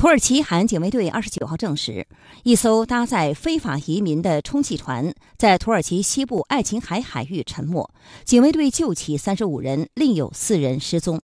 土耳其海岸警卫队二十九号证实，一艘搭载非法移民的充气船在土耳其西部爱琴海海域沉没，警卫队救起三十五人，另有四人失踪。